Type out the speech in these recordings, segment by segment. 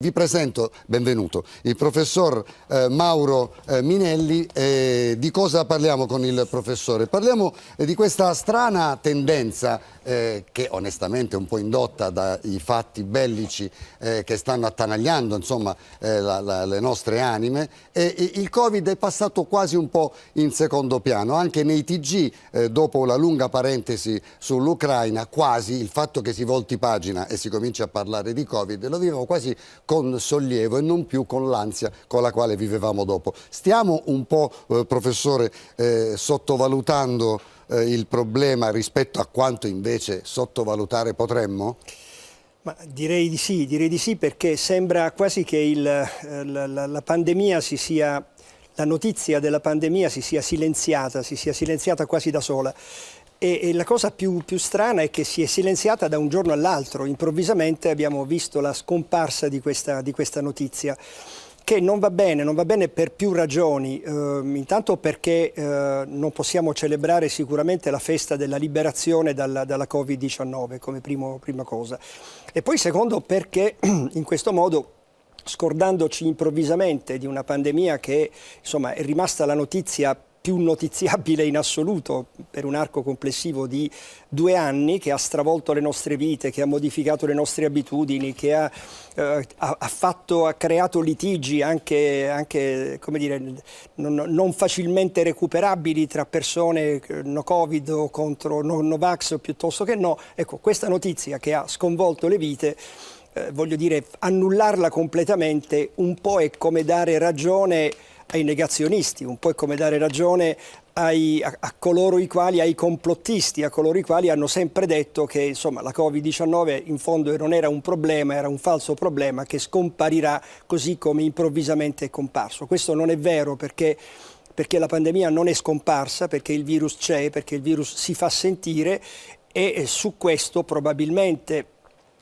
Vi presento, benvenuto, il professor eh, Mauro eh, Minelli. Eh, di cosa parliamo con il professore? Parliamo di questa strana tendenza eh, che onestamente è un po' indotta dai fatti bellici eh, che stanno attanagliando insomma, eh, la, la, le nostre anime. E, il Covid è passato quasi un po' in secondo piano, anche nei TG, dopo la lunga parentesi sull'Ucraina, quasi il fatto che si volti pagina e si comincia a parlare di Covid, lo viviamo quasi con sollievo e non più con l'ansia con la quale vivevamo dopo. Stiamo un po', eh, professore, eh, sottovalutando eh, il problema rispetto a quanto invece sottovalutare potremmo? Ma direi di sì, direi di sì perché sembra quasi che il, eh, la, la, la pandemia si sia la notizia della pandemia si sia silenziata, si sia silenziata quasi da sola. E, e la cosa più, più, strana è che si è silenziata da un giorno all'altro, improvvisamente abbiamo visto la scomparsa di questa, di questa notizia che non va bene, non va bene per più ragioni, eh, intanto perché eh, non possiamo celebrare sicuramente la festa della liberazione dalla, dalla Covid-19 come primo, prima cosa e poi secondo perché in questo modo scordandoci improvvisamente di una pandemia che insomma, è rimasta la notizia più notiziabile in assoluto per un arco complessivo di due anni che ha stravolto le nostre vite, che ha modificato le nostre abitudini, che ha, eh, ha, fatto, ha creato litigi anche, anche come dire, non, non, facilmente recuperabili tra persone eh, no covid o contro no, no vax piuttosto che no. Ecco, questa notizia che ha sconvolto le vite eh, voglio dire, annullarla completamente un po' è come dare ragione ai negazionisti, un po' è come dare ragione ai, a, a, coloro i quali, ai complottisti, a coloro i quali hanno sempre detto che insomma, la Covid-19 in fondo non era un problema, era un falso problema che scomparirà così come improvvisamente è comparso. Questo non è vero perché perché la pandemia non è scomparsa, perché il virus c'è, perché il virus si fa sentire e su questo probabilmente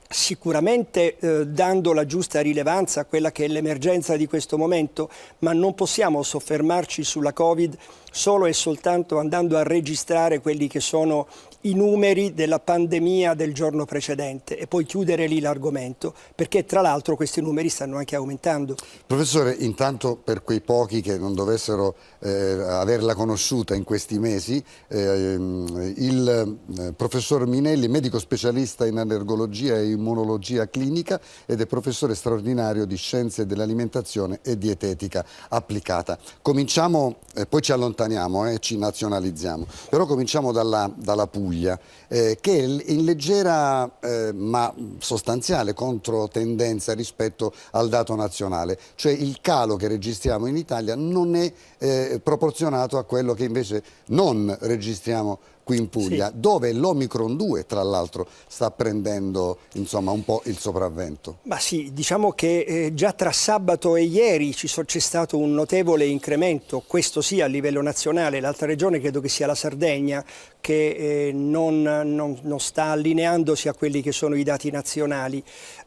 sicuramente eh, dando la giusta rilevanza a quella che è l'emergenza di questo momento, ma non possiamo soffermarci sulla Covid solo e soltanto andando a registrare quelli che sono i numeri della pandemia del giorno precedente e poi chiudere lì l'argomento, perché tra l'altro questi numeri stanno anche aumentando. Professore, intanto per quei pochi che non dovessero eh, averla conosciuta in questi mesi, eh, il eh, professor Minelli, medico specialista in allergologia e immunologia clinica ed è professore straordinario di scienze dell'alimentazione e dietetica applicata. Cominciamo, eh, poi ci allontaniamo allontaniamo e eh, ci nazionalizziamo. Però cominciamo dalla, dalla Puglia, eh, che è in leggera eh, ma sostanziale controtendenza rispetto al dato nazionale, cioè il calo che registriamo in Italia non è eh, proporzionato a quello che invece non registriamo qui in Puglia, sì. dove l'Omicron 2 tra l'altro sta prendendo insomma, un po' il sopravvento. Ma sì, diciamo che eh, già tra sabato e ieri so, c'è stato un notevole incremento, questo sì a livello nazionale, l'altra regione credo che sia la Sardegna che eh, non, non, non sta allineandosi a quelli che sono i dati nazionali.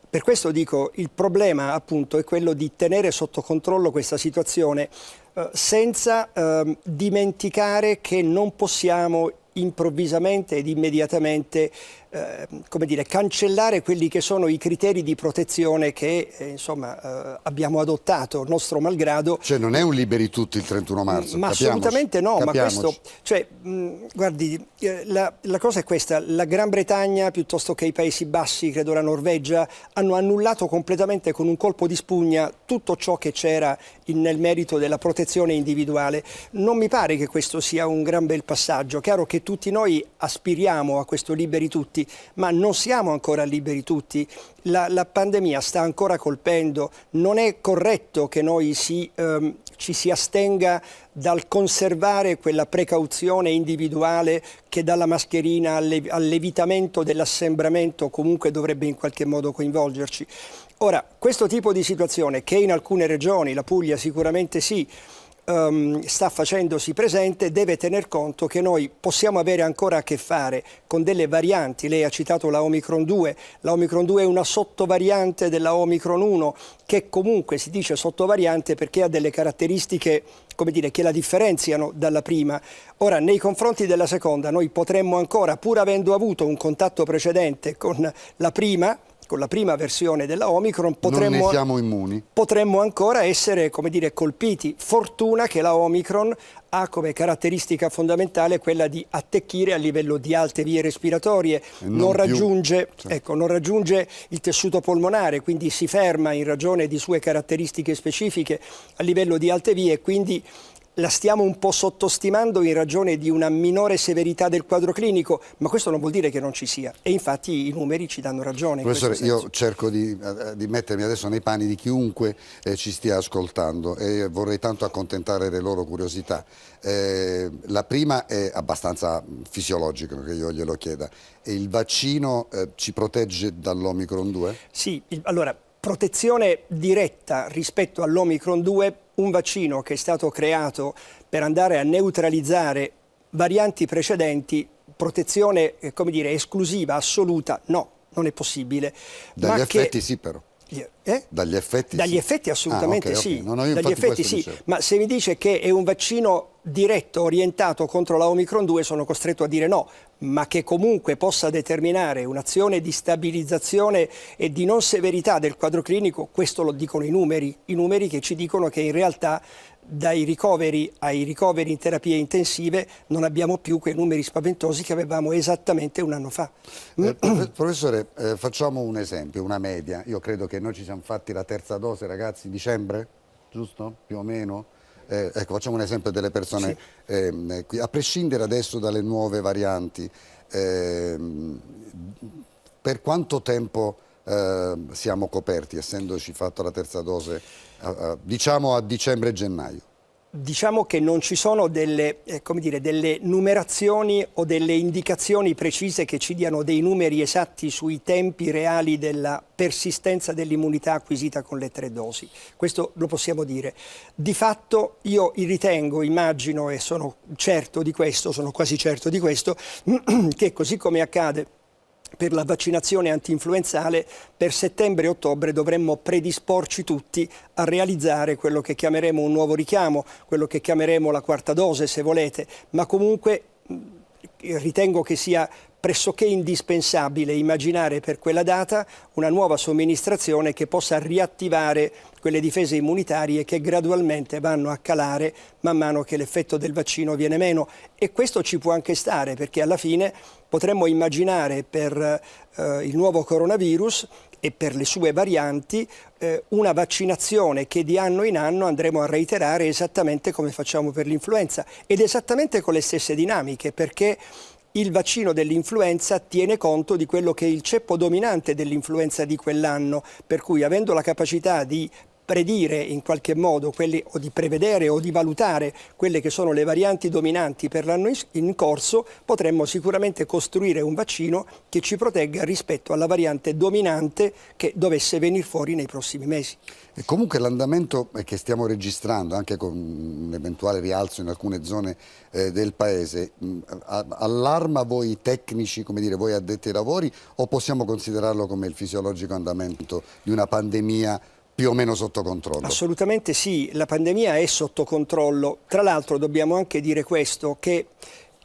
Per questo dico, il problema appunto è quello di tenere sotto controllo questa situazione eh, senza eh, dimenticare che non possiamo improvvisamente ed immediatamente eh, come dire, cancellare quelli che sono i criteri di protezione che eh, insomma, eh, abbiamo adottato, nostro malgrado. Cioè non è un liberi tutti il 31 marzo, Ma assolutamente no, capiamoci. ma questo... Cioè, mh, guardi, eh, la, la, cosa è questa, la Gran Bretagna piuttosto che i Paesi Bassi, credo la Norvegia, hanno annullato completamente con un colpo di spugna tutto ciò che c'era nel merito della protezione individuale. Non mi pare che questo sia un gran bel passaggio. Chiaro che tutti noi aspiriamo a questo liberi tutti, tutti, ma non siamo ancora liberi tutti. La, la pandemia sta ancora colpendo, non è corretto che noi si, ehm, ci si astenga dal conservare quella precauzione individuale che dalla mascherina all'evitamento dell'assembramento comunque dovrebbe in qualche modo coinvolgerci. Ora, questo tipo di situazione, che in alcune regioni, la Puglia sicuramente sì, ehm, sta facendosi presente deve tener conto che noi possiamo avere ancora a che fare con delle varianti, lei ha citato la Omicron 2, la Omicron 2 è una sottovariante della Omicron 1 che comunque si dice sottovariante perché ha delle caratteristiche come dire, che la differenziano dalla prima. Ora, nei confronti della seconda, noi potremmo ancora, pur avendo avuto un contatto precedente con la prima, con ecco, la prima versione della Omicron potremmo, potremmo ancora essere come dire, colpiti. Fortuna che la Omicron ha come caratteristica fondamentale quella di attecchire a livello di alte vie respiratorie, non, non, raggiunge, cioè. ecco, non raggiunge il tessuto polmonare, quindi si ferma in ragione di sue caratteristiche specifiche a livello di alte vie, quindi la stiamo un po' sottostimando in ragione di una minore severità del quadro clinico, ma questo non vuol dire che non ci sia e infatti i numeri ci danno ragione. Professore, io cerco di, eh, di, mettermi adesso nei panni di chiunque eh, ci stia ascoltando e vorrei tanto accontentare le loro curiosità. Eh, la prima è abbastanza mm, fisiologica che io glielo chieda. Il vaccino eh, ci protegge dall'Omicron 2? Sì, il, allora protezione diretta rispetto all'Omicron 2 un vaccino che è stato creato per andare a neutralizzare varianti precedenti, protezione eh, come dire, esclusiva, assoluta, no, non è possibile. Dagli Ma effetti che... sì però. Eh? Dagli effetti? Dagli sì. effetti ah, assolutamente ah, okay, sì, okay. No, no, effetti, sì. ma se mi dice che è un vaccino diretto, orientato contro la Omicron 2 sono costretto a dire no, ma che comunque possa determinare un'azione di stabilizzazione e di non severità del quadro clinico, questo lo dicono i numeri, i numeri che ci dicono che in realtà dai ricoveri ai ricoveri in terapie intensive non abbiamo più quei numeri spaventosi che avevamo esattamente un anno fa. Eh, professore, eh, facciamo un esempio, una media. Io credo che noi ci siamo fatti la terza dose, ragazzi, dicembre, giusto? Più o meno? Eh, ecco, facciamo un esempio delle persone, sì. ehm, a prescindere adesso dalle nuove varianti, ehm, per quanto tempo eh, siamo coperti, essendoci fatto la terza dose diciamo a dicembre e gennaio? Diciamo che non ci sono delle, eh, dire, delle, numerazioni o delle indicazioni precise che ci diano dei numeri esatti sui tempi reali della persistenza dell'immunità acquisita con le tre dosi. Questo lo possiamo dire. Di fatto io ritengo, immagino e sono certo di questo, sono quasi certo di questo, che così come accade per la vaccinazione antinfluenzale per settembre e ottobre dovremmo predisporci tutti a realizzare quello che chiameremo un nuovo richiamo, quello che chiameremo la quarta dose se volete, ma comunque ritengo che sia pressoché indispensabile immaginare per quella data una nuova somministrazione che possa riattivare quelle difese immunitarie che gradualmente vanno a calare man mano che l'effetto del vaccino viene meno e questo ci può anche stare perché alla fine potremmo immaginare per eh, il nuovo coronavirus e per le sue varianti eh, una vaccinazione che di anno in anno andremo a reiterare esattamente come facciamo per l'influenza ed esattamente con le stesse dinamiche perché il vaccino dell'influenza tiene conto di quello che è il ceppo dominante dell'influenza di quell'anno, per cui avendo la capacità di predire in qualche modo quelli, o di prevedere o di valutare quelle che sono le varianti dominanti per l'anno in corso, potremmo sicuramente costruire un vaccino che ci protegga rispetto alla variante dominante che dovesse venire fuori nei prossimi mesi. E comunque l'andamento che stiamo registrando, anche con un eventuale rialzo in alcune zone eh, del paese, mm, allarma voi tecnici, come dire, voi addetti ai lavori o possiamo considerarlo come il fisiologico andamento di una pandemia più o meno sotto controllo. Assolutamente sì, la pandemia è sotto controllo. Tra l'altro dobbiamo anche dire questo, che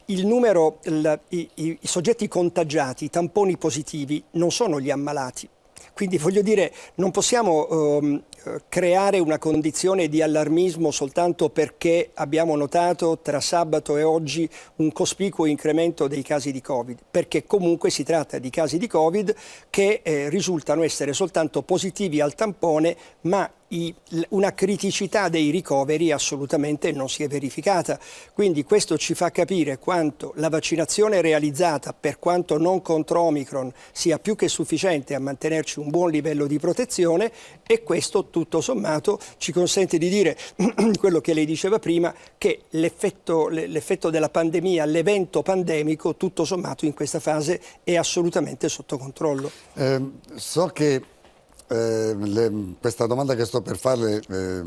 il numero, il, i, i, i soggetti contagiati, i tamponi positivi, non sono gli ammalati, quindi voglio dire, non possiamo ehm, creare una condizione di allarmismo soltanto perché abbiamo notato tra sabato e oggi un cospicuo incremento dei casi di Covid, perché comunque si tratta di casi di Covid che eh, risultano essere soltanto positivi al tampone, ma i, una criticità dei ricoveri assolutamente non si è verificata. Quindi questo ci fa capire quanto la vaccinazione realizzata, per quanto non contro Omicron, sia più che sufficiente a mantenerci un buon livello di protezione e questo tutto sommato ci consente di dire quello che lei diceva prima, che l'effetto della pandemia, l'evento pandemico, tutto sommato in questa fase è assolutamente sotto controllo. Eh, so che eh, le, questa domanda che sto per farle eh,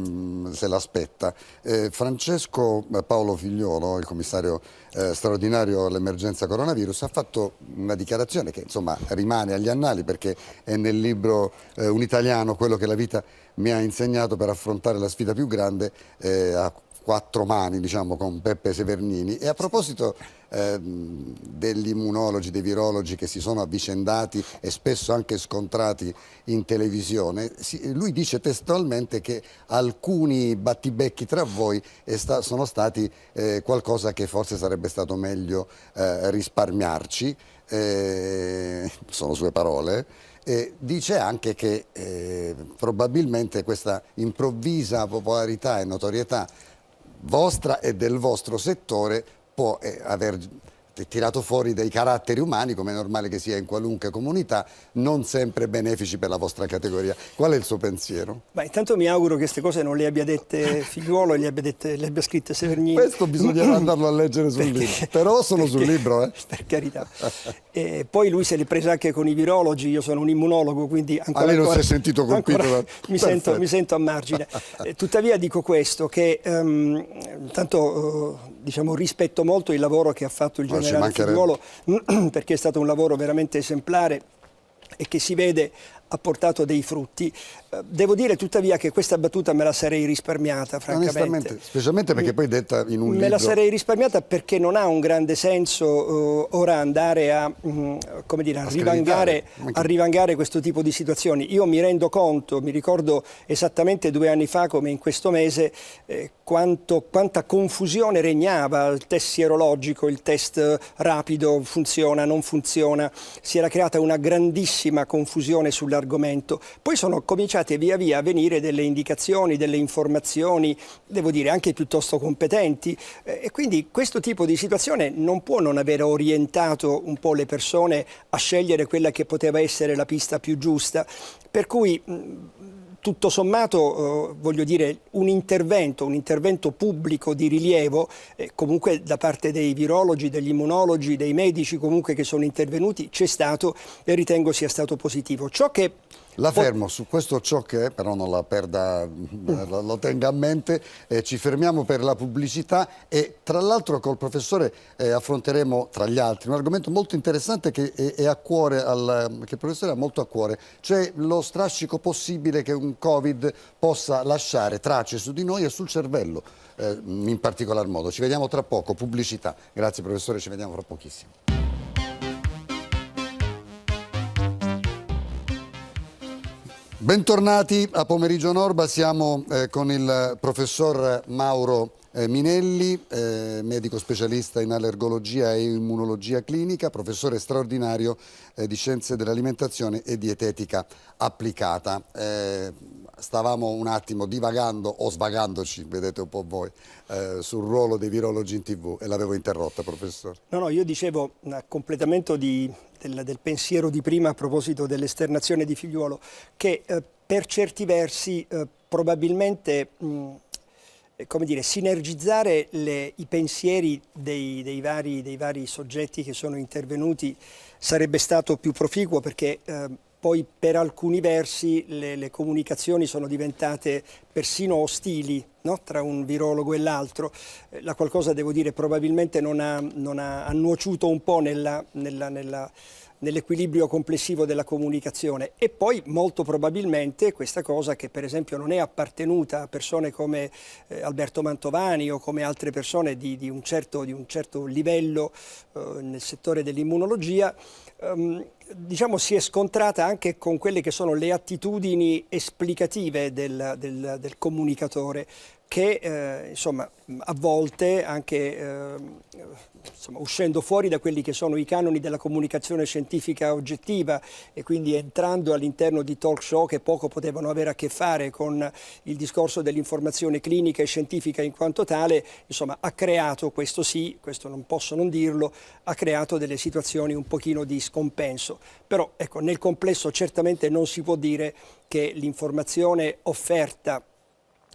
se l'aspetta. Eh, Francesco Paolo Figliolo, il commissario eh, straordinario all'emergenza coronavirus, ha fatto una dichiarazione che insomma rimane agli annali perché è nel libro eh, Un italiano quello che la vita mi ha insegnato per affrontare la sfida più grande eh, a quattro mani diciamo, con Peppe Severnini. E a proposito eh, degli immunologi, dei virologi che si sono avvicendati e spesso anche scontrati in televisione, si, lui dice testualmente che alcuni battibecchi tra voi sta, sono stati eh, qualcosa che forse sarebbe stato meglio eh, risparmiarci, eh, sono sue parole. Eh, dice anche che eh, probabilmente questa improvvisa popolarità e notorietà vostra e del vostro settore può eh, aver tirato fuori dei caratteri umani, come è normale che sia in qualunque comunità, non sempre benefici per la vostra categoria. Qual è il suo pensiero? Beh, intanto mi auguro che queste cose non le abbia dette Figliuolo e le abbia, dette, le abbia scritte Severnini. Questo bisognerà mm. andarlo a leggere sul perché, libro, però sono perché, sul libro. Eh. Per carità. e poi lui se l'è presa anche con i virologi, io sono un immunologo, quindi ancora... A lei non ancora, si è sentito colpito? Da... Mi, sento, mi, sento, a margine. Eh, tuttavia dico questo, che um, ehm, intanto... Uh, eh, diciamo, rispetto molto il lavoro che ha fatto il generale Figliuolo perché è stato un lavoro veramente esemplare e che si vede ha portato dei frutti. Eh, devo dire tuttavia che questa battuta me la sarei risparmiata, francamente. Specialmente perché poi detta in un me libro... Me la sarei risparmiata perché non ha un grande senso uh, ora andare a, mm, come dire, a, a, rivangare, a, rivangare, questo tipo di situazioni. Io mi rendo conto, mi ricordo esattamente due anni fa come in questo mese, eh, quanto, quanta confusione regnava il test sierologico, il test rapido, funziona, non funziona. Si era creata una grandissima confusione sulla l'argomento. Poi sono cominciate via via a venire delle indicazioni, delle informazioni, devo dire anche piuttosto competenti eh, e quindi questo tipo di situazione non può non aver orientato un po' le persone a scegliere quella che poteva essere la pista più giusta. Per cui tutto sommato, eh, voglio dire, un intervento, un intervento pubblico di rilievo, eh, comunque da parte dei virologi, degli immunologi, dei medici comunque che sono intervenuti, c'è stato e ritengo sia stato positivo. Ciò che la fermo su questo ciò che è, però non la perda, mm. eh, lo tenga a mente, eh, ci fermiamo per la pubblicità e tra l'altro col professore eh, affronteremo tra gli altri un argomento molto interessante che, è, è a cuore al, che il professore ha molto a cuore, cioè lo strascico possibile che un Covid possa lasciare tracce su di noi e sul cervello eh, in particolar modo. Ci vediamo tra poco, pubblicità. Grazie professore, ci vediamo fra pochissimo. Bentornati a Pomeriggio Norba, siamo eh, con il professor Mauro eh, Minelli, eh, medico specialista in allergologia e immunologia clinica, professore straordinario eh, di scienze dell'alimentazione e dietetica applicata. stavamo un attimo divagando o svagandoci, vedete un po' voi, sul ruolo dei virologi in tv e l'avevo interrotta, professore. No, no, io dicevo a completamento di, del, del, pensiero di prima a proposito dell'esternazione di figliuolo, che per certi versi probabilmente... Mh, eh, come dire, sinergizzare le, i pensieri dei, dei, vari, dei, vari, soggetti che sono intervenuti sarebbe stato più proficuo perché eh, poi per alcuni versi le, le, comunicazioni sono diventate persino ostili no? tra un virologo e l'altro. Eh, la qualcosa, devo dire, probabilmente non ha, non ha annuociuto un po' nella, nella, nella nell'equilibrio complessivo della comunicazione e poi molto probabilmente questa cosa che per esempio non è appartenuta a persone come eh, Alberto Mantovani o come altre persone di, di, un, certo, di un, certo, livello eh, nel settore dell'immunologia, ehm, diciamo si è scontrata anche con quelle che sono le attitudini esplicative del, del, del comunicatore che eh, insomma, a volte anche eh, insomma, uscendo fuori da quelli che sono i canoni della comunicazione scientifica oggettiva e quindi entrando all'interno di talk show che poco potevano avere a che fare con il discorso dell'informazione clinica e scientifica in quanto tale, insomma, ha creato, questo sì, questo non posso non dirlo, ha creato delle situazioni un pochino di scompenso. Però ecco, nel complesso certamente non si può dire che l'informazione offerta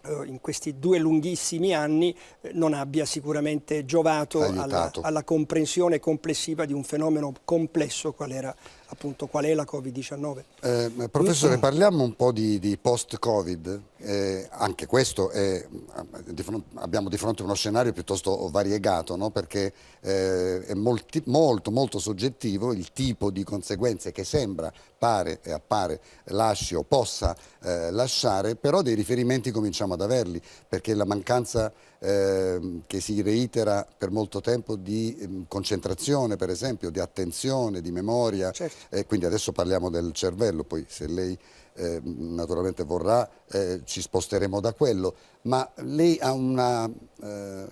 eh, in questi due lunghissimi anni eh, non abbia sicuramente giovato alla, alla, comprensione complessiva di un fenomeno complesso qual era appunto qual è la Covid-19. Eh, professore, mm. parliamo un po' di, di post-Covid, eh, anche questo è, eh, abbiamo di fronte uno scenario piuttosto variegato, no? perché eh, è molti, molto, molto soggettivo il tipo di conseguenze che sembra, pare e appare, lasci o possa eh, lasciare, però dei riferimenti cominciamo ad averli, perché la mancanza Ehm, che si reitera per molto tempo di ehm, concentrazione per esempio, di attenzione, di memoria, certo. eh, quindi adesso parliamo del cervello, poi se lei ehm, naturalmente vorrà eh, ci sposteremo da quello, ma lei ha una eh,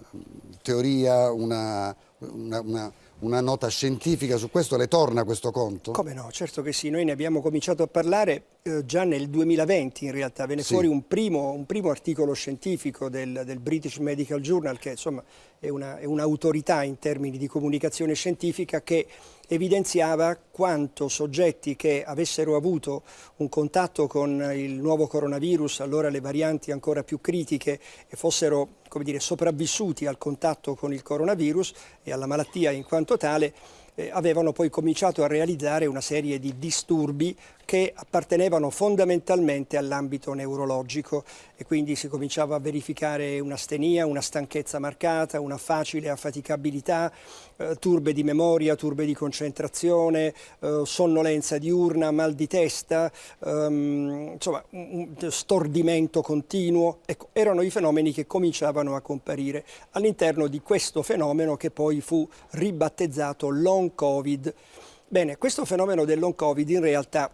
teoria, una, una, una una nota scientifica su questo? Le torna questo conto? Come no, certo che sì, noi ne abbiamo cominciato a parlare eh, già nel 2020 in realtà, venne sì. fuori un primo, un primo, articolo scientifico del, del, British Medical Journal che insomma è un'autorità un in termini di comunicazione scientifica che evidenziava quanto soggetti che avessero avuto un contatto con il nuovo coronavirus, allora le varianti ancora più critiche e fossero come dire, sopravvissuti al contatto con il coronavirus e alla malattia in quanto tale, eh, avevano poi cominciato a realizzare una serie di disturbi che appartenevano fondamentalmente all'ambito neurologico e quindi si cominciava a verificare un'astenia, una stanchezza marcata, una facile affaticabilità, eh, turbe di memoria, turbe di concentrazione, eh, sonnolenza diurna, mal di testa, ehm, insomma un stordimento continuo, ecco, erano i fenomeni che cominciavano a comparire all'interno di questo fenomeno che poi fu ribattezzato long covid. Bene, questo fenomeno del long covid in realtà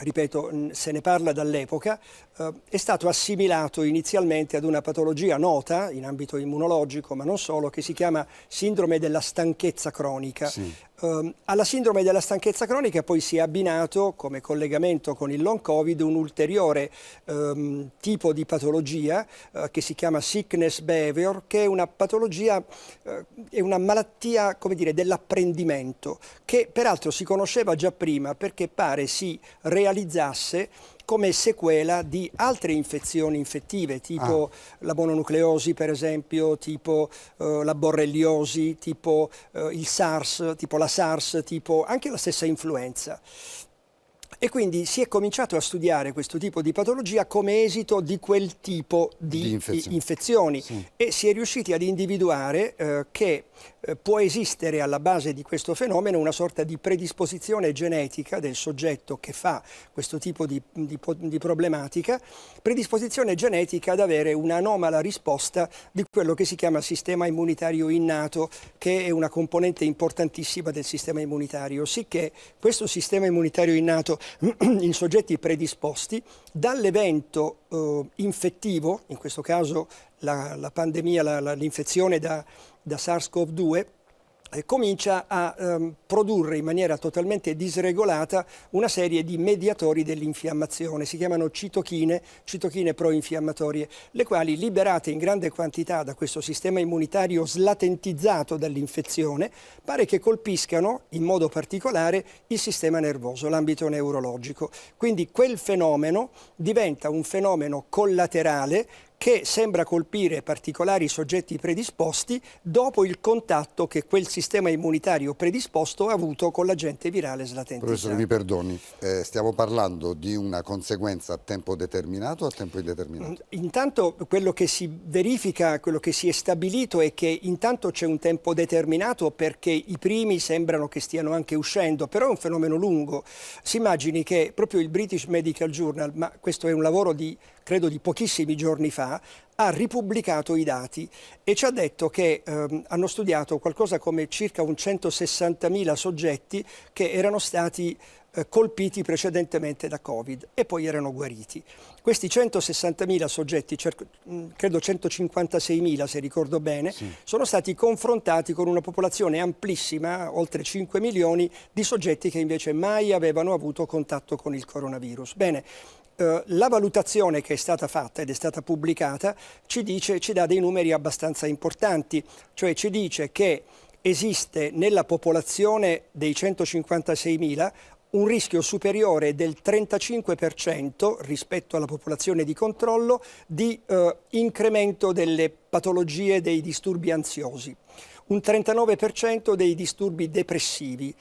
ripeto, se ne parla dall'epoca, eh, è stato assimilato inizialmente ad una patologia nota in ambito immunologico, ma non solo, che si chiama sindrome della stanchezza cronica. Sì. Eh, alla sindrome della stanchezza cronica poi si è abbinato, come collegamento con il long covid, un ulteriore um, tipo di patologia uh, che si chiama sickness behavior, che è una patologia, uh, è una malattia, dell'apprendimento, che peraltro si conosceva già prima perché pare si realizzasse come sequela di altre infezioni infettive, tipo ah. la mononucleosi per esempio, tipo eh, la borreliosi, tipo eh, il SARS, tipo la SARS, tipo anche la stessa influenza. E quindi si è cominciato a studiare questo tipo di patologia come esito di quel tipo di, di infezioni, eh, infezioni. Sì. e si è riusciti ad individuare eh, che eh, può esistere alla base di questo fenomeno una sorta di predisposizione genetica del soggetto che fa questo tipo di, di, di problematica, predisposizione genetica ad avere un'anomala risposta di quello che si chiama sistema immunitario innato, che è una componente importantissima del sistema immunitario, sicché questo sistema immunitario innato in soggetti predisposti dall'evento eh, infettivo, in questo caso la, la pandemia, l'infezione da, da SARS-CoV-2, eh, comincia a ehm, produrre in maniera totalmente disregolata una serie di mediatori dell'infiammazione, si chiamano citochine, citochine proinfiammatorie, le quali liberate in grande quantità da questo sistema immunitario slatentizzato dall'infezione, pare che colpiscano in modo particolare il sistema nervoso, l'ambito neurologico. Quindi quel fenomeno diventa un fenomeno collaterale che sembra colpire particolari soggetti predisposti dopo il contatto che quel sistema immunitario predisposto ha avuto con l'agente virale slatente. Professore, mi perdoni, eh, stiamo parlando di una conseguenza a tempo determinato o a tempo indeterminato? Mm, intanto quello che si verifica, quello che si è stabilito è che intanto c'è un tempo determinato perché i primi sembrano che stiano anche uscendo, però è un fenomeno lungo. Si immagini che proprio il British Medical Journal, ma questo è un lavoro di, credo di pochissimi giorni fa, ha ripubblicato i dati e ci ha detto che ehm, hanno studiato qualcosa come circa un 160.000 soggetti che erano stati eh, colpiti precedentemente da Covid e poi erano guariti. Questi 160.000 soggetti, mm, credo 156.000 se ricordo bene, sì. sono stati confrontati con una popolazione amplissima, oltre 5 milioni, di soggetti che invece mai avevano avuto contatto con il coronavirus. Bene, eh, la valutazione che è stata fatta ed è stata pubblicata ci, dice, ci dà dei numeri abbastanza importanti, cioè ci dice che esiste nella popolazione dei 156.000 un rischio superiore del 35% rispetto alla popolazione di controllo di eh, incremento delle patologie dei disturbi ansiosi, un 39% dei disturbi depressivi,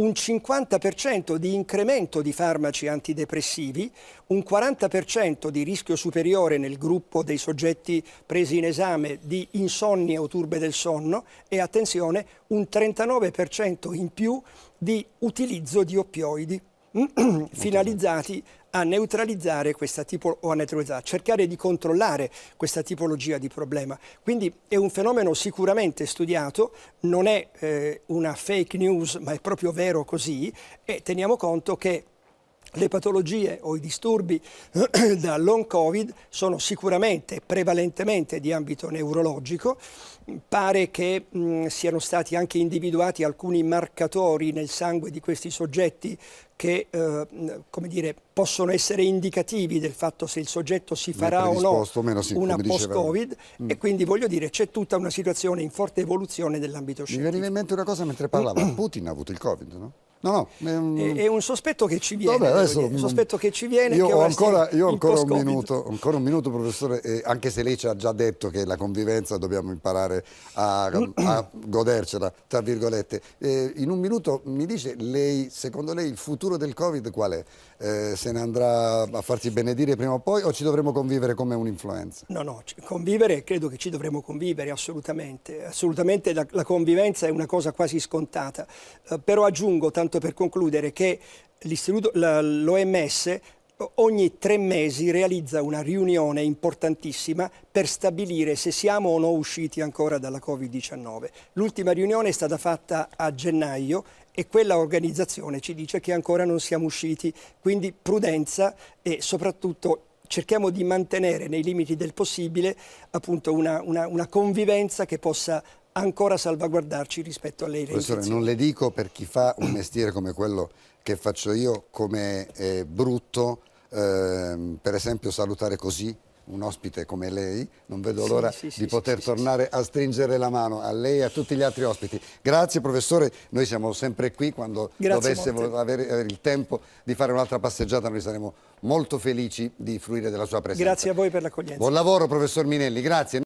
un 50% di incremento di farmaci antidepressivi, un 40% di rischio superiore nel gruppo dei soggetti presi in esame di insonni o turbe del sonno e, attenzione, un 39% in più di utilizzo di oppioidi finalizzati a neutralizzare questa tipo o a neutralizzare, cercare di controllare questa tipologia di problema. Quindi è un fenomeno sicuramente studiato, non è eh, una fake news, ma è proprio vero così e teniamo conto che le patologie o i disturbi da long covid sono sicuramente prevalentemente di ambito neurologico, pare che mh, siano stati anche individuati alcuni marcatori nel sangue di questi soggetti che eh, dire, possono essere indicativi del fatto se il soggetto si farà o no si, una post-Covid mm. e quindi voglio dire c'è tutta una situazione in forte evoluzione dell'ambito scientifico. Mi veniva in mente una cosa mentre parlava, Putin ha avuto il Covid, no? No, no, ehm... è, è, un sospetto che ci viene. Vabbè, adesso, un sospetto che ci viene. Io ho ancora, io ancora, un minuto, ancora, un minuto, professore, eh, anche se lei ci ha già detto che la convivenza dobbiamo imparare a, a godercela, tra virgolette. Eh, in un minuto mi dice lei, secondo lei il futuro del Covid qual è? Eh, se ne andrà a farsi benedire prima o poi o ci dovremo convivere come un'influenza? No, no, convivere credo che ci dovremo convivere assolutamente. Assolutamente la, la convivenza è una cosa quasi scontata. Eh, però aggiungo tanto conto, per concludere, che l'OMS ogni tre mesi realizza una riunione importantissima per stabilire se siamo o no usciti ancora dalla Covid-19. L'ultima riunione è stata fatta a gennaio e quella organizzazione ci dice che ancora non siamo usciti, quindi prudenza e soprattutto cerchiamo di mantenere nei limiti del possibile appunto una, una, una convivenza che possa ancora salvaguardarci rispetto alle Professore, non le dico per chi fa un mestiere come quello che faccio io, come è brutto, eh, per esempio salutare così un ospite come lei, non vedo l'ora sì, sì, di poter tornare a stringere la mano a lei e a tutti gli altri ospiti. Grazie professore, noi siamo sempre qui quando dovesse avere, avere, il tempo di fare un'altra passeggiata, noi saremo molto felici di fruire della sua presenza. Grazie a voi per l'accoglienza. Buon lavoro professor Minelli, grazie.